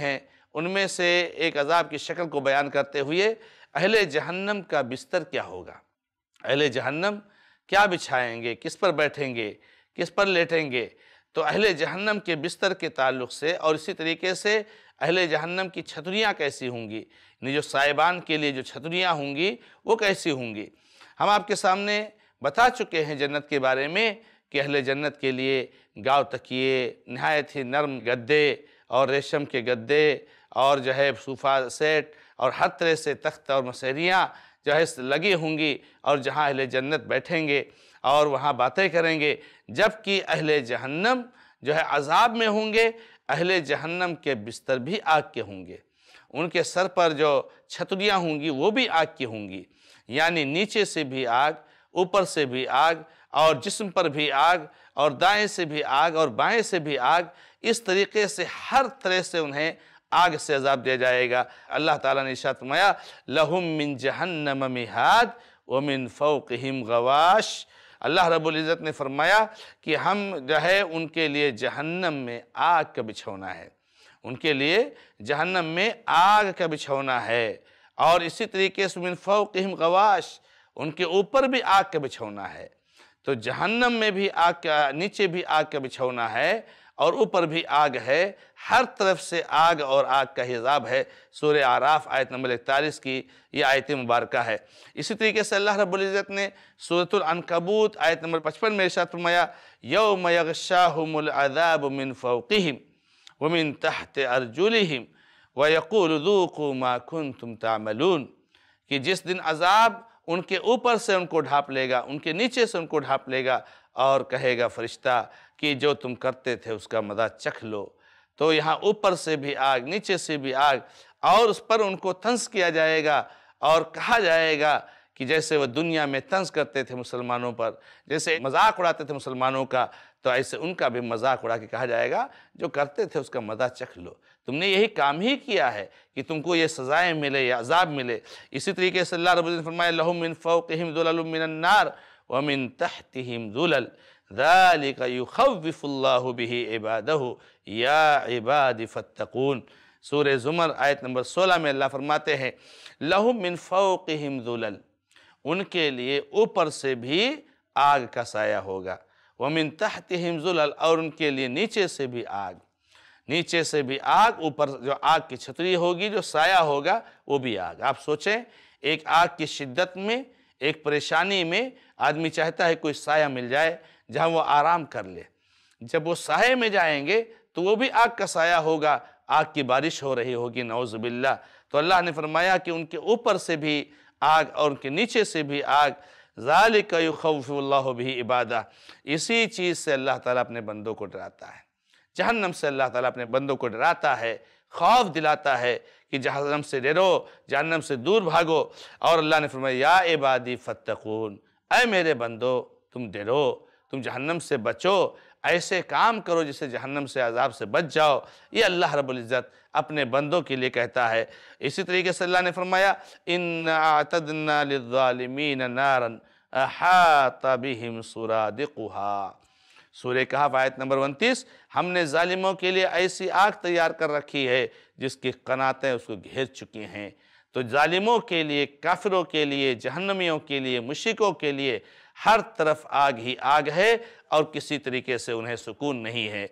हैं उनमें से एक अजाब की शक्ल को बयान करते हुए अहले जहन्नम का बिस्तर क्या होगा अहले जहन्नम क्या बिछाएंगे किस पर बैठेंगे किस पर लेटेंगे तो अहले जहन्नम के बिस्तर के ताल्लुक से और इसी तरीके से अहले जहन्नम की छतरियाँ कैसी होंगी यानी जो साहिबान के लिए जो छतरियाँ होंगी वो कैसी होंगी हम आपके सामने बता चुके हैं जन्नत के बारे में कि अहले जन्नत के लिए गाँव तकिए नहायत ही नर्म गद्दे और रेशम के गद्दे और जो है सूफा सेट और हर तरह से तख्त और मसहरियाँ जो है लगी होंगी और जहाँ अहल जन्नत बैठेंगे और वहाँ बातें करेंगे जबकि अहले जहन्नम जो है अजाब में होंगे अहल जहन्नम के बिस्तर भी आग के होंगे उनके सर पर जो छतरियाँ होंगी वो भी आग की होंगी यानी नीचे से भी आग ऊपर से भी आग और जिस्म पर भी आग और दाएं से भी आग और बाएं से भी आग इस तरीके से हर तरह से उन्हें आग से अजाब दिया जाएगा अल्लाह ताला ने शातमाया लहुम मिन जहन्नम मिहाद व मिन फ़ोकहिम गवाश अल्लाह रब्बुल इज़्ज़त ने फरमाया कि हम जो है उनके लिए जहन्नम में आग का बिछौना है उनके लिए जहन्नम में आग का बिछौना है और इसी तरीके से मिन फ़ोकहिम गवाश उनके ऊपर भी आग का बिछौना है तो जहन्नम में भी आग का नीचे भी आग का बिछौना है और ऊपर भी आग है हर तरफ से आग और आग का हिजाब है सूर्य आराफ आयत नंबर इकतालीस की ये आयत मुबारक है इसी तरीके से अल्लाह रब्ज़त ने सूरतुलकबूत आयत नंबर पचपन में इर्शात फरमाया यौम यगशाहमुलदाब मिन फ़ौक़िम वमिन तहत अर्जुलहिम व यकूलूकु माखुन तुम तामलून कि जिस दिन अजाब उनके ऊपर से उनको ढाप लेगा उनके नीचे से उनको ढाप लेगा और कहेगा फरिश्ता कि जो तुम करते थे उसका मदा चख लो तो यहाँ ऊपर से भी आग नीचे से भी आग और उस पर उनको तंस किया जाएगा और कहा जाएगा कि जैसे वह दुनिया में तंज करते थे मुसलमानों पर जैसे मजाक उड़ाते थे मुसलमानों का तो ऐसे उनका भी मजाक उड़ा के कहा जाएगा जो करते थे उसका मजा चख लो तुमने यही काम ही किया है कि तुमको ये सज़ाएँ मिले या अजाब मिले इसी तरीके से अल्लाह रबुल्दिन फरमाए लहुमिन फ़ोकम दुलमिनार वमिन तहतम दुलल ذلك يخوف الله به عباده يا عباد فاتقون जुमर आयत नंबर सोलह में अल्लाह फरमाते हैं लहुम मिन फ़ौक़िहिम उनके लिए ऊपर से भी आग का साया होगा वमिन तहत हिमजुल और उनके लिए नीचे से भी आग नीचे से भी आग ऊपर जो आग की छतरी होगी जो साया होगा वो भी आग आप सोचें एक आग की शिद्दत में एक परेशानी में आदमी चाहता है कोई साया मिल जाए जहाँ वो आराम कर ले जब वो साये में जाएंगे तो वो भी आग का साया होगा आग की बारिश हो रही होगी नौज़बिल्ला तो अल्लाह ने फरमाया कि उनके ऊपर से भी आग और उनके नीचे से भी आग ज़ालिकफ़ल्ला भी इबादा इसी चीज़ से अल्लाह ताला अपने बंदों को डराता है जहन्नम से अल्लाह ताला अपने बंदों को डराता है खौफ दिलाता है कि जहन्नम से डरो जहन्नम से दूर भागो और अल्लाह ने फरमाया या इबादी फतखून अय मेरे बंदो तुम डरो तुम जहन्नम से बचो ऐसे काम करो जिसे जहन्नम से अजाब से बच जाओ ये अल्लाह रबुल्ज़त अपने बंदों के लिए कहता है इसी तरीके से अल्लाह ने फरमाया इन आतदनालिमीन नारन सुरादिकुहा सूर्य कहा आयत नंबर उनतीस हमने ालिमों के लिए ऐसी आग तैयार कर रखी है जिसकी कनातें उसको घेर चुकी हैं तो ालिमों के लिए काफिरों के लिए जहन्नमियों के लिए मुशिकों के लिए हर तरफ आग ही आग है और किसी तरीके से उन्हें सुकून नहीं है